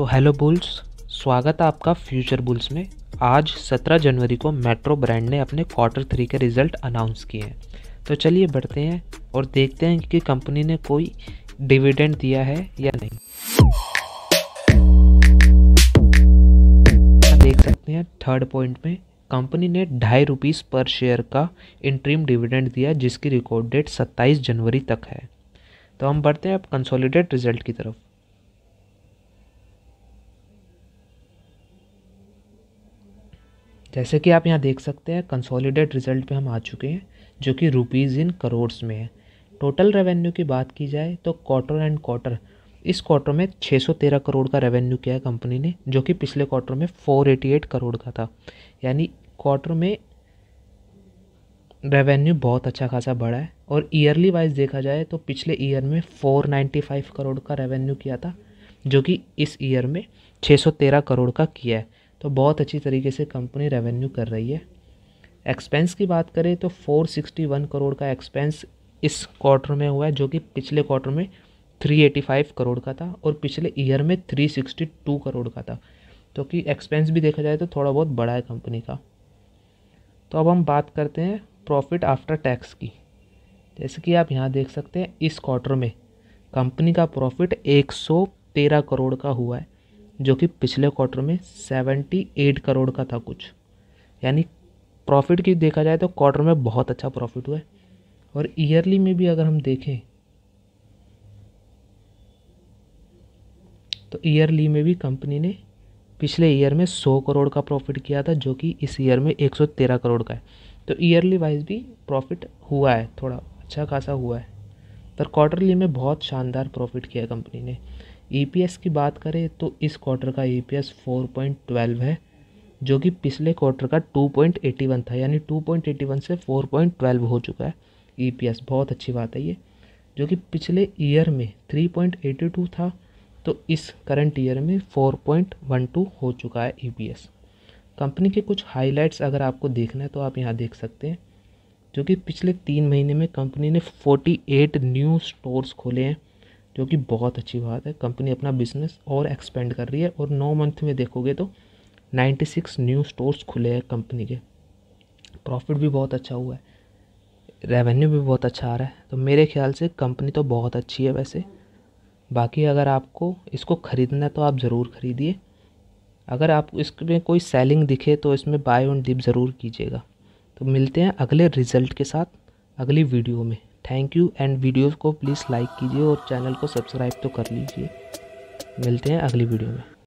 सो तो hello bulls स्वागत है आपका फ्यूचर बुल्स में आज 17 जनवरी को मेट्रो ब्रांड ने अपने क्वार्टर थ्री के रिजल्ट अनाउंस किए हैं तो चलिए बढ़ते हैं और देखते हैं कि कंपनी ने कोई डिविडेंड दिया है या नहीं देख सकते हैं थर्ड पॉइंट में कंपनी ने ढाई रुपीज़ पर शेयर का इंट्रीम डिविडेंड दिया जिसकी रिकॉर्ड डेट 27 जनवरी तक है तो हम बढ़ते हैं अब कंसोलिडेट रिजल्ट की तरफ जैसे कि आप यहाँ देख सकते हैं कंसोलिडेट रिजल्ट पे हम आ चुके हैं जो कि रुपीज़ इन करोड़्स में है टोटल रेवेन्यू की बात की जाए तो क्वार्टर एंड क्वार्टर इस क्वार्टर में 613 करोड़ का रेवेन्यू किया है कंपनी ने जो कि पिछले क्वार्टर में 488 करोड़ का था यानी क्वार्टर में रेवेन्यू बहुत अच्छा खासा बढ़ा है और ईयरली वाइज देखा जाए तो पिछले ईयर में 495 करोड़ का रेवेन्यू किया था जो कि इस ईयर में 613 करोड़ का किया है तो बहुत अच्छी तरीके से कंपनी रेवेन्यू कर रही है एक्सपेंस की बात करें तो 461 करोड़ का एक्सपेंस इस क्वार्टर में हुआ है जो कि पिछले क्वार्टर में 385 करोड़ का था और पिछले ईयर में 362 करोड़ का था तो कि एक्सपेंस भी देखा जाए तो थोड़ा बहुत बड़ा है कंपनी का तो अब हम बात करते हैं प्रॉफिट आफ्टर टैक्स की जैसे कि आप यहाँ देख सकते हैं इस क्वार्टर में कंपनी का प्रॉफिट 113 करोड़ का हुआ है जो कि पिछले क्वार्टर में सेवेंटी एट करोड़ का था कुछ यानी प्रॉफिट की देखा जाए तो क्वार्टर में बहुत अच्छा प्रॉफिट हुआ है और ईयरली में भी अगर हम देखें तो ईयरली में भी कंपनी ने पिछले ईयर में सौ करोड़ का प्रॉफिट किया था जो कि इस ईयर में एक सौ तेरह करोड़ का है तो ईयरली वाइज भी प्रॉफिट हुआ है थोड़ा अच्छा खासा हुआ है पर क्वार्टरली में बहुत शानदार प्रॉफिट किया कंपनी ने ईपीएस की बात करें तो इस क्वार्टर का ईपीएस 4.12 है जो कि पिछले क्वार्टर का 2.81 था यानी 2.81 से 4.12 हो चुका है ईपीएस बहुत अच्छी बात है ये जो कि पिछले ईयर में 3.82 था तो इस करंट ईयर में 4.12 हो चुका है ईपीएस कंपनी के कुछ हाइलाइट्स अगर आपको देखना है तो आप यहाँ देख सकते हैं जो कि पिछले तीन महीने में कंपनी ने 48 न्यू स्टोर्स खोले हैं जो कि बहुत अच्छी बात है कंपनी अपना बिजनेस और एक्सपेंड कर रही है और नौ मंथ में देखोगे तो 96 न्यू स्टोर्स खुले हैं कंपनी के प्रॉफिट भी बहुत अच्छा हुआ है रेवेन्यू भी बहुत अच्छा आ रहा है तो मेरे ख्याल से कंपनी तो बहुत अच्छी है वैसे बाकी अगर आपको इसको ख़रीदना है तो आप ज़रूर ख़रीदिए अगर आप इसमें कोई सेलिंग दिखे तो इसमें बाय ऑन डिप ज़रूर कीजिएगा तो मिलते हैं अगले रिज़ल्ट के साथ अगली वीडियो में थैंक यू एंड वीडियोस को प्लीज़ लाइक कीजिए और चैनल को सब्सक्राइब तो कर लीजिए मिलते हैं अगली वीडियो में